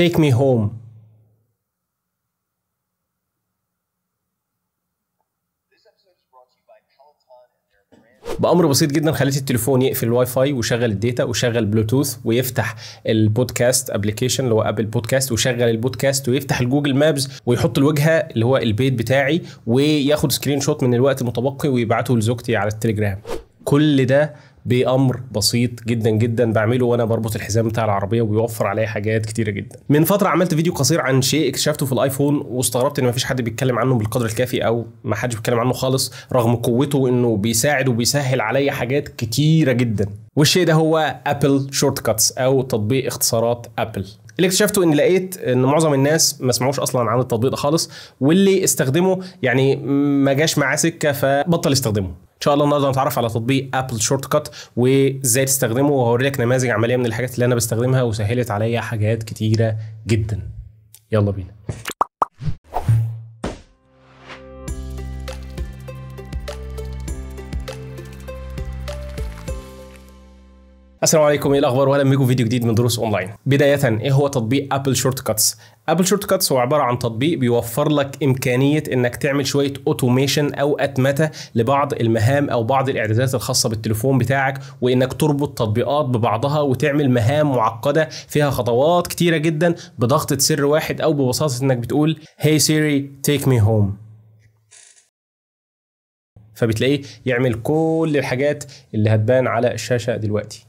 Take me home. بامر بسيط جدا خليت التليفون يقفل الواي فاي وشغل الداتا وشغل بلوتوث ويفتح البودكاست ابلكيشن اللي هو ابل بودكاست وشغل البودكاست ويفتح الجوجل مابس ويحط الوجهه اللي هو البيت بتاعي وياخد سكرين شوت من الوقت المتبقي ويبعته لزوجتي على التليجرام كل ده بامر بسيط جدا جدا بعمله وانا بربط الحزام بتاع العربيه وبيوفر عليا حاجات كتيره جدا من فتره عملت فيديو قصير عن شيء اكتشفته في الايفون واستغربت ان مفيش حد بيتكلم عنه بالقدر الكافي او ما حدش بيتكلم عنه خالص رغم قوته انه بيساعد وبيسهل عليا حاجات كتيره جدا والشيء ده هو ابل شورت كاتس او تطبيق اختصارات ابل اللي اكتشفته ان لقيت ان معظم الناس ما سمعوش اصلا عن التطبيق ده خالص واللي استخدمه يعني ما جاش معاه سكه فبطل يستخدمه ان شاء الله النهارده نتعرف على تطبيق ابل شورت كات وازاي تستخدمه وهوريك نماذج عمليه من الحاجات اللي انا بستخدمها وسهلت عليا حاجات كتيره جدا يلا بينا السلام عليكم ايه الاخبار واهلا بيكم فيديو جديد من دروس اونلاين بدايه ايه هو تطبيق ابل شورت كاتس ابل شورت كاتس هو عباره عن تطبيق بيوفر لك امكانيه انك تعمل شويه اوتوميشن او اتمته لبعض المهام او بعض الاعدادات الخاصه بالتليفون بتاعك وانك تربط تطبيقات ببعضها وتعمل مهام معقده فيها خطوات كتيره جدا بضغطه سر واحد او ببساطه انك بتقول هاي سيري تيك مي هوم فبتلاقيه يعمل كل الحاجات اللي هتبان على الشاشه دلوقتي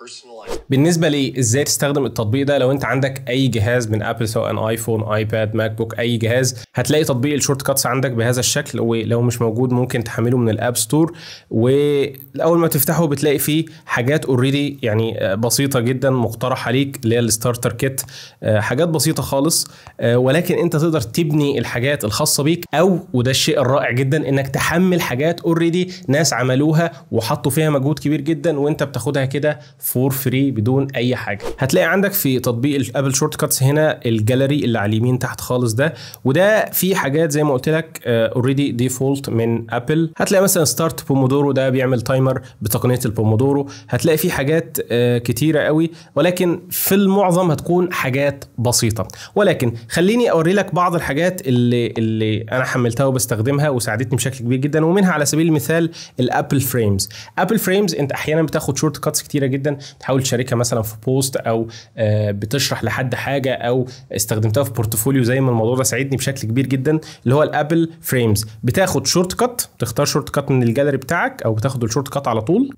personalized بالنسبه لي ازاي تستخدم التطبيق ده لو انت عندك اي جهاز من ابل سواء ايفون ايباد ماك بوك اي جهاز هتلاقي تطبيق الشورت كاتس عندك بهذا الشكل ولو مش موجود ممكن تحمله من الاب ستور واول ما تفتحه بتلاقي فيه حاجات اوريدي يعني آه، بسيطه جدا مقترحه ليك اللي هي الستارتر آه، كيت حاجات بسيطه خالص آه، ولكن انت تقدر تبني الحاجات الخاصه بيك او وده الشيء الرائع جدا انك تحمل حاجات اوريدي ناس عملوها وحطوا فيها مجهود كبير جدا وانت بتاخدها كده فور فري بدون اي حاجه هتلاقي عندك في تطبيق ابل شورت كاتس هنا الجاليري اللي على اليمين تحت خالص ده وده في حاجات زي ما قلت لك اوريدي آه، ديفولت من ابل هتلاقي مثلا ستارت بومودورو ده بيعمل تايمر بتقنيه البومودورو هتلاقي في حاجات آه، كتيره قوي ولكن في المعظم هتكون حاجات بسيطه ولكن خليني اوري لك بعض الحاجات اللي اللي انا حملتها وبستخدمها وساعدتني بشكل كبير جدا ومنها على سبيل المثال الابل فريمز ابل فريمز انت احيانا بتاخد شورت كاتس كتيره جدا تحاول تشارك الشركه مثلا في بوست او آه، بتشرح لحد حاجه او استخدمتها في بورتفوليو زي ما الموضوع ده ساعدني بشكل كبير جدا اللي هو الابل فريمز بتاخد شورت كات تختار شورت كات من الجاليري بتاعك او بتاخد الشورت كات على طول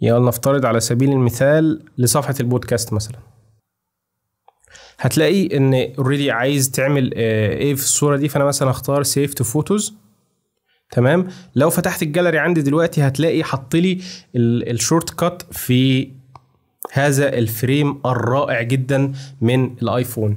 يلا نفترض على سبيل المثال لصفحه البودكاست مثلا هتلاقي ان اوريدي عايز تعمل آه، ايه في الصوره دي فانا مثلا اختار سيف تو فوتوز تمام لو فتحت الجاليري عندي دلوقتي هتلاقي حط لي الشورت كات في هذا الفريم الرائع جدا من الايفون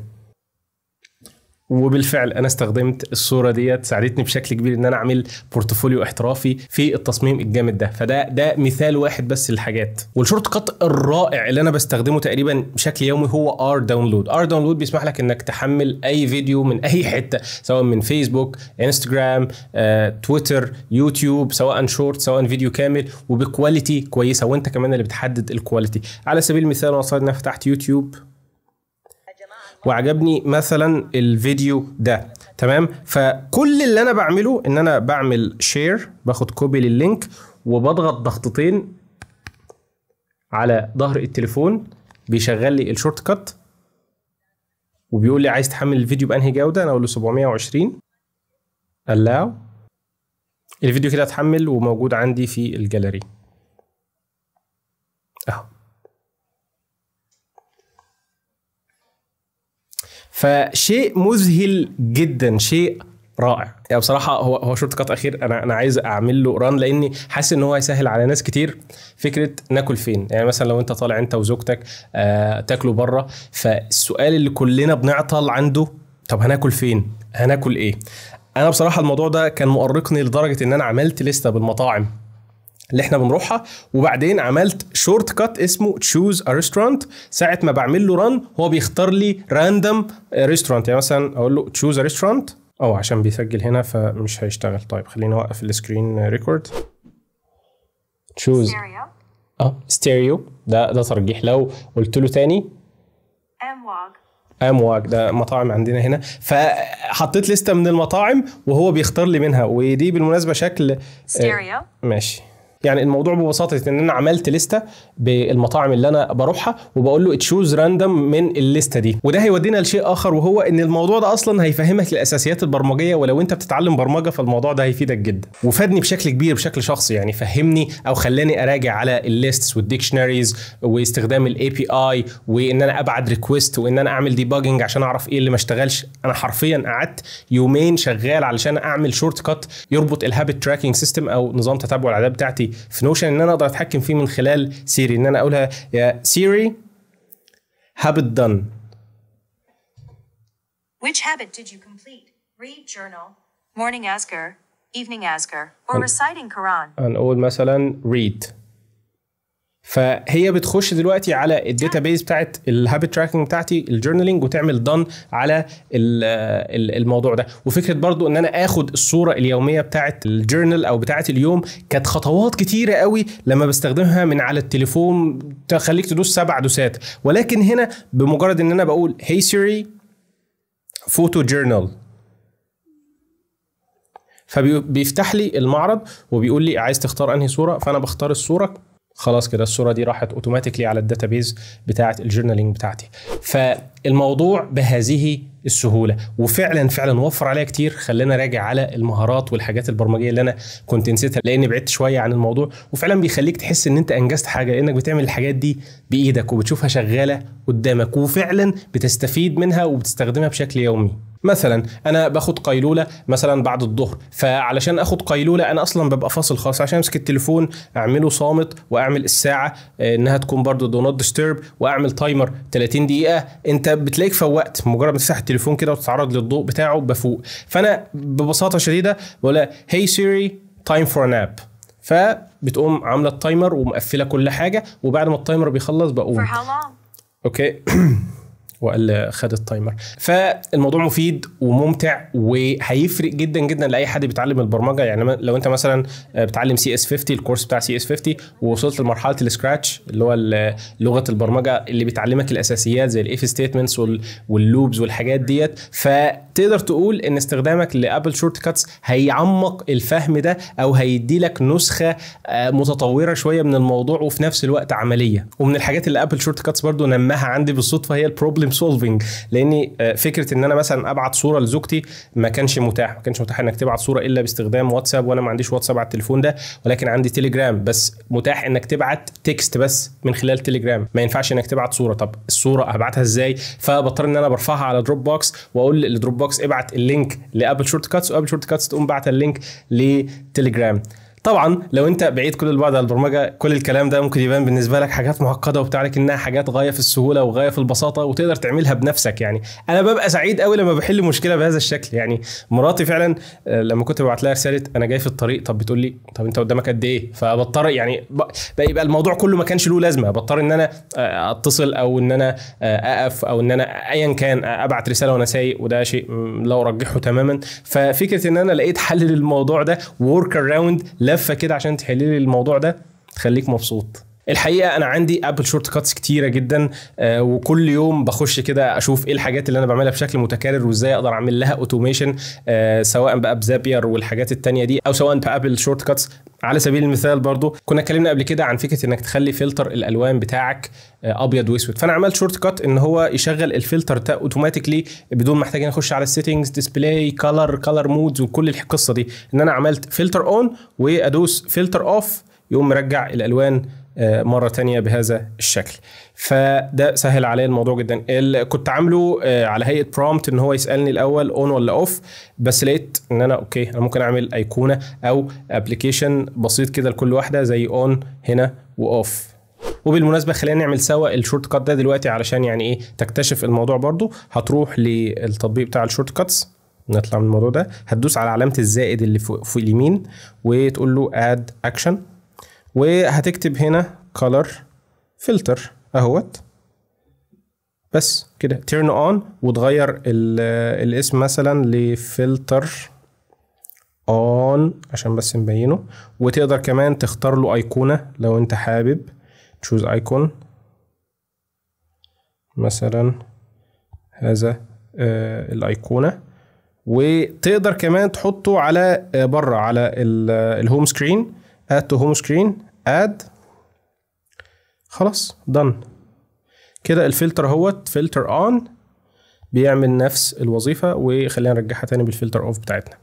وبالفعل انا استخدمت الصوره ديت ساعدتني بشكل كبير ان انا اعمل بورتفوليو احترافي في التصميم الجامد ده فده ده مثال واحد بس للحاجات والشورت كات الرائع اللي انا بستخدمه تقريبا بشكل يومي هو ار داونلود ار داونلود بيسمح لك انك تحمل اي فيديو من اي حته سواء من فيسبوك انستجرام آه، تويتر يوتيوب سواء شورت سواء فيديو كامل وبكواليتي كويسه وانت كمان اللي بتحدد الكواليتي على سبيل المثال انا فتحت يوتيوب وعجبني مثلا الفيديو ده تمام فكل اللي انا بعمله ان انا بعمل شير باخد كوبي لللينك وبضغط ضغطتين على ظهر التليفون بيشغل لي الشورت كات وبيقول لي عايز تحمل الفيديو بانهي جوده انا اقول له 720 الاو الفيديو كده اتحمل وموجود عندي في الجاليري فشيء مذهل جدا شيء رائع يعني بصراحه هو هو شورت كات اخير انا انا عايز اعمل له ران لاني حاسس ان هو هيسهل على ناس كتير فكره ناكل فين يعني مثلا لو انت طالع انت وزوجتك آه تاكلوا بره فالسؤال اللي كلنا بنعطل عنده طب هناكل فين هناكل ايه انا بصراحه الموضوع ده كان مؤرقني لدرجه ان انا عملت لسته بالمطاعم اللي احنا بنروحها وبعدين عملت شورت كات اسمه تشوز ا ريستورانت ساعه ما بعمل له ران هو بيختار لي راندوم ريستورانت يعني مثلا اقول له تشوز ا ريستورانت او عشان بيسجل هنا فمش هيشتغل طيب خليني اوقف السكرين ريكورد تشوز اه ستيريو ده ده ترجيح لو قلت له تاني امواج واج ده مطاعم عندنا هنا فحطيت لستة من المطاعم وهو بيختار لي منها ودي بالمناسبة شكل ستيريو آه ماشي يعني الموضوع ببساطه ان انا عملت لسته بالمطاعم اللي انا بروحها وبقول له تشوز راندوم من الليسته دي وده هيودينا لشيء اخر وهو ان الموضوع ده اصلا هيفهمك الاساسيات البرمجيه ولو انت بتتعلم برمجه فالموضوع ده هيفيدك جدا وفادني بشكل كبير بشكل شخصي يعني فهمني او خلاني اراجع على الليستس والديكشنريز واستخدام الاي بي اي وان انا ابعد ريكويست وان انا اعمل ديباجنج عشان اعرف ايه اللي ما اشتغلش انا حرفيا قعدت يومين شغال علشان اعمل شورت كات يربط الهابت تراكنج سيستم او نظام تتبع العادات بتاعتي في نوشن ان انا اقدر اتحكم فيه من خلال سيري ان انا اقولها يا سيري habit done Which habit did you complete? Read journal, morning asker, evening asker, or reciting Quran. أقول مثلا read فهي بتخش دلوقتي على الداتا بيز بتاعت الهابت تراكنج بتاعتي الجورنالينج وتعمل دن على الموضوع ده وفكره برضو ان انا اخد الصوره اليوميه بتاعت الجورنال او بتاعت اليوم كانت خطوات كتيره قوي لما بستخدمها من على التليفون تخليك تدوس سبع دوسات ولكن هنا بمجرد ان انا بقول هي hey سيري فوتو جورنال فبيفتح لي المعرض وبيقول لي عايز تختار انهي صوره فانا بختار الصوره خلاص كده الصوره دي راحت اوتوماتيكلي على الداتابيز بتاعه الجورنالينج بتاعتي فالموضوع بهذه السهوله وفعلا فعلا وفر عليا كتير خلينا راجع على المهارات والحاجات البرمجيه اللي انا كنت نسيتها لاني بعدت شويه عن الموضوع وفعلا بيخليك تحس ان انت انجزت حاجه لانك بتعمل الحاجات دي بايدك وبتشوفها شغاله قدامك وفعلا بتستفيد منها وبتستخدمها بشكل يومي مثلا انا باخد قيلوله مثلا بعد الظهر فعلشان اخد قيلوله انا اصلا ببقى فاصل خالص عشان امسك التليفون اعمله صامت واعمل الساعه انها تكون برضه دو نوت ديسترب واعمل تايمر 30 دقيقه انت بتلاقيك فوقت مجرد ما تفتح التليفون كده وتتعرض للضوء بتاعه بفوق فانا ببساطه شديده بقول هي سيري تايم فور ناب فبتقوم عامله التايمر ومقفله كل حاجه وبعد ما التايمر بيخلص بقوم اوكي وقال خد التايمر فالموضوع مفيد وممتع وهيفرق جدا جدا لاي حد بيتعلم البرمجه يعني لو انت مثلا بتعلم سي اس 50 الكورس بتاع سي اس 50 ووصلت لمرحله السكراتش اللي هو لغه البرمجه اللي بتعلمك الاساسيات زي الاف ستيتمنتس واللوبز والحاجات ديت فتقدر تقول ان استخدامك لابل شورت كاتس هيعمق الفهم ده او هيدي لك نسخه آه، متطوره شويه من الموضوع وفي نفس الوقت عمليه ومن الحاجات اللي ابل شورت كاتس برضو نماها عندي بالصدفه هي البروبلم بروبلم سولفنج لاني آه، فكره ان انا مثلا ابعت صوره لزوجتي ما كانش متاح ما كانش متاح انك تبعت صوره الا باستخدام واتساب وانا ما عنديش واتساب على التليفون ده ولكن عندي تليجرام بس متاح انك تبعت تكست بس من خلال تليجرام ما ينفعش انك تبعت صوره طب الصوره هبعتها ازاي فبضطر ان انا برفعها على دروب بوكس واقول لدروب بوكس ابعت اللينك لابل شورت كاتس وابل شورت كاتس تقوم بعت اللينك لتليجرام طبعا لو انت بعيد كل البعد عن البرمجه كل الكلام ده ممكن يبان بالنسبه لك حاجات معقده وبتاع لك انها حاجات غايه في السهوله وغايه في البساطه وتقدر تعملها بنفسك يعني انا ببقى سعيد قوي لما بحل مشكله بهذا الشكل يعني مراتي فعلا آه، لما كنت ببعت لها رساله انا جاي في الطريق طب بتقول لي طب انت قدامك قد ايه فبضطر يعني بقى الموضوع كله ما كانش له لازمه بضطر ان انا آه، اتصل او ان انا آه، اقف او ان انا ايا كان ابعت رساله وانا سايق وده شيء لا ارجحه تماما ففكره ان انا لقيت حل للموضوع ده ورك اراوند لفه كده عشان تحللي الموضوع ده تخليك مبسوط الحقيقه انا عندي ابل شورت كاتس كتيره جدا آه، وكل يوم بخش كده اشوف ايه الحاجات اللي انا بعملها بشكل متكرر وازاي اقدر اعمل لها اوتوميشن آه، سواء بقى بزابير والحاجات التانية دي او سواء بابل شورت كاتس على سبيل المثال برضو كنا اتكلمنا قبل كده عن فكره انك تخلي فلتر الالوان بتاعك آه، ابيض واسود فانا عملت شورت كات ان هو يشغل الفلتر ده اوتوماتيكلي بدون ما احتاج اخش على السيتنجز ديسبلاي كلر كلر مودز وكل القصه دي ان انا عملت فلتر اون وادوس فلتر اوف يقوم مرجع الالوان آه، مره تانية بهذا الشكل فده سهل عليا الموضوع جدا كنت عامله آه، على هيئه برومت ان هو يسالني الاول اون ولا اوف بس لقيت ان انا اوكي انا ممكن اعمل ايقونه او ابلكيشن بسيط كده لكل واحده زي اون هنا واوف وبالمناسبه خلينا نعمل سوا الشورت كات ده دلوقتي علشان يعني ايه تكتشف الموضوع برضو هتروح للتطبيق بتاع الشورت كاتس نطلع من الموضوع ده هتدوس على علامه الزائد اللي فوق اليمين وتقول له اد اكشن وهتكتب هنا color filter اهوت بس كده turn on وتغير الاسم مثلا لفلتر on عشان بس نبينه وتقدر كمان تختار له ايقونه لو انت حابب choose icon مثلا هذا آه، الايقونه وتقدر كمان تحطه على آه، بره على الهوم سكرين هات تو هوم سكرين اد خلاص دن كده الفلتر اهوت فلتر اون بيعمل نفس الوظيفه وخلينا نرجعها تاني بالفلتر اوف بتاعتنا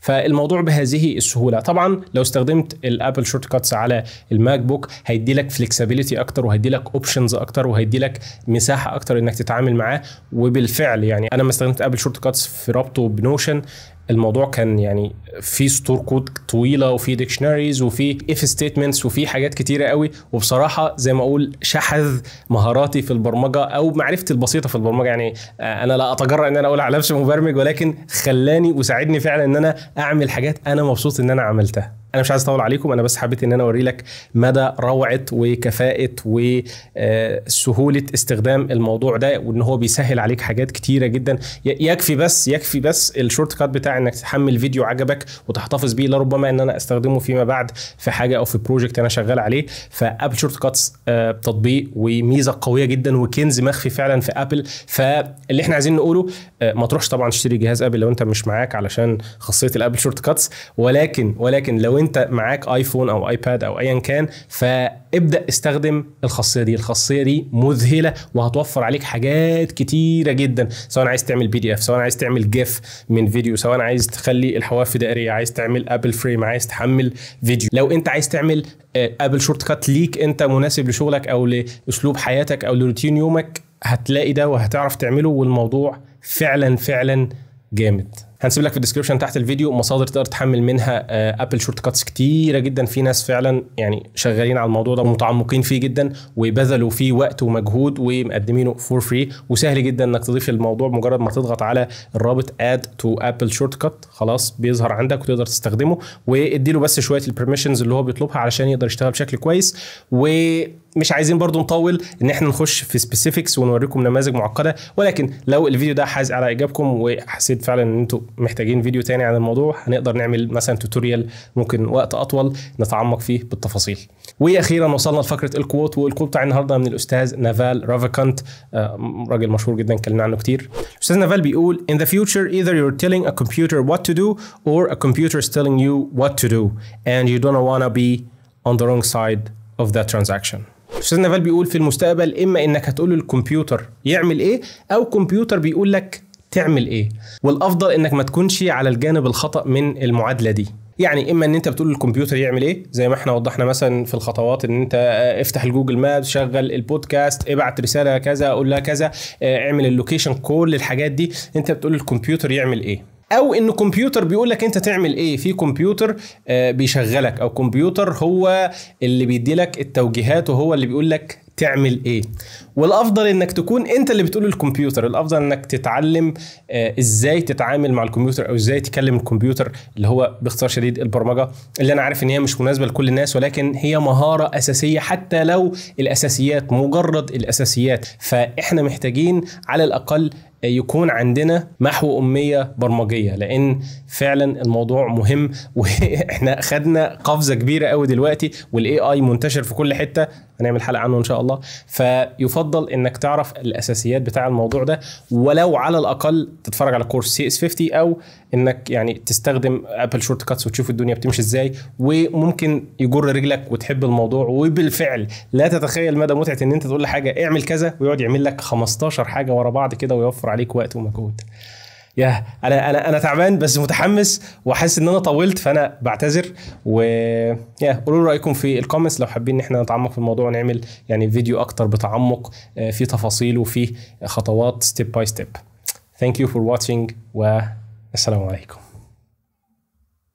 فالموضوع بهذه السهوله طبعا لو استخدمت الابل شورت كاتس على الماك بوك هيدي لك فلكسبيليتي اكتر وهيدي لك اوبشنز اكتر وهيدي لك مساحه اكتر انك تتعامل معاه وبالفعل يعني انا ما استخدمت ابل شورت كاتس في رابطه بنوشن الموضوع كان يعني في ستور كود طويله وفي ديكشناريز وفي اف ستيتمنتس وفي حاجات كتيره قوي وبصراحه زي ما اقول شحذ مهاراتي في البرمجه او معرفتي البسيطه في البرمجه يعني آه، انا لا اتجرأ ان انا اقول على نفسي مبرمج ولكن خلاني وساعدني فعلا ان انا اعمل حاجات انا مبسوط ان انا عملتها انا مش عايز اطول عليكم انا بس حبيت ان انا اوري لك مدى روعه وكفاءه وسهوله استخدام الموضوع ده وان هو بيسهل عليك حاجات كتيره جدا يكفي بس يكفي بس الشورت كات بتاع انك تحمل فيديو عجبك وتحتفظ بيه لربما ان انا استخدمه فيما بعد في حاجه او في بروجكت انا شغال عليه فابل شورت كاتس تطبيق وميزه قويه جدا وكنز مخفي فعلا في ابل فاللي احنا عايزين نقوله آه، ما تروحش طبعا تشتري جهاز ابل لو انت مش معاك علشان خاصيه الابل شورت كاتس ولكن ولكن لو انت معاك ايفون او ايباد او ايا كان فابدا استخدم الخاصيه دي الخاصيه دي مذهله وهتوفر عليك حاجات كتيره جدا سواء عايز تعمل بي دي اف سواء عايز تعمل جيف من فيديو سواء عايز تخلي الحواف دائريه عايز تعمل ابل فريم عايز تحمل فيديو لو انت عايز تعمل ابل شورت كات ليك انت مناسب لشغلك او لاسلوب حياتك او لروتين يومك هتلاقي ده وهتعرف تعمله والموضوع فعلا فعلا جامد هنسيب لك في الديسكربشن تحت الفيديو مصادر تقدر تحمل منها ابل شورت كاتس كتيره جدا في ناس فعلا يعني شغالين على الموضوع ده متعمقين فيه جدا وبذلوا فيه وقت ومجهود ومقدمينه فور فري وسهل جدا انك تضيف الموضوع مجرد ما تضغط على الرابط اد تو ابل شورت كات خلاص بيظهر عندك وتقدر تستخدمه وادي له بس شويه البرميشنز اللي هو بيطلبها علشان يقدر يشتغل بشكل كويس و مش عايزين برضو نطول ان احنا نخش في سبيسيفيكس ونوريكم نماذج معقده ولكن لو الفيديو ده حاز على اعجابكم وحسيت فعلا ان انتم محتاجين فيديو تاني عن الموضوع هنقدر نعمل مثلا توتوريال ممكن وقت اطول نتعمق فيه بالتفاصيل واخيرا وصلنا لفقره الكوت والكوت بتاع النهارده من الاستاذ نافال رافاكانت آه، راجل مشهور جدا اتكلمنا عنه كتير الاستاذ نافال بيقول in the future either you're telling a computer what to do or a computer is telling you what to do and you don't wanna be on the wrong side of that transaction استاذ نافال بيقول في المستقبل اما انك هتقول للكمبيوتر يعمل ايه او كمبيوتر بيقول لك تعمل ايه والافضل انك ما تكونش على الجانب الخطا من المعادله دي يعني اما ان انت بتقول للكمبيوتر يعمل ايه زي ما احنا وضحنا مثلا في الخطوات ان انت آه، افتح الجوجل ماب شغل البودكاست ابعت رساله كذا قول لها كذا آه، اعمل اللوكيشن كل الحاجات دي انت بتقول للكمبيوتر يعمل ايه او ان كمبيوتر بيقول لك انت تعمل ايه في كمبيوتر آه، بيشغلك او كمبيوتر هو اللي بيدي لك التوجيهات وهو اللي بيقول لك تعمل ايه والافضل انك تكون انت اللي بتقول الكمبيوتر الافضل انك تتعلم آه، ازاي تتعامل مع الكمبيوتر او ازاي تكلم الكمبيوتر اللي هو باختصار شديد البرمجه اللي انا عارف ان هي مش مناسبه لكل الناس ولكن هي مهاره اساسيه حتى لو الاساسيات مجرد الاساسيات فاحنا محتاجين على الاقل يكون عندنا محو اميه برمجيه لان فعلا الموضوع مهم واحنا خدنا قفزه كبيره قوي دلوقتي والاي اي منتشر في كل حته هنعمل حلقه عنه ان شاء الله فيفضل انك تعرف الاساسيات بتاع الموضوع ده ولو على الاقل تتفرج على كورس سي اس 50 او انك يعني تستخدم ابل شورت كاتس وتشوف الدنيا بتمشي ازاي وممكن يجر رجلك وتحب الموضوع وبالفعل لا تتخيل مدى متعه ان انت تقول لحاجه اعمل كذا ويقعد يعمل لك 15 حاجه ورا بعض كده ويوفر عليك وقت ومجهود يا انا انا انا تعبان بس متحمس وحاسس ان انا طولت فانا بعتذر و يا قولوا رايكم في الكومنتس لو حابين ان احنا نتعمق في الموضوع ونعمل يعني فيديو اكتر بتعمق آه، في تفاصيل وفي خطوات ستيب باي ستيب ثانك يو فور واتشنج والسلام عليكم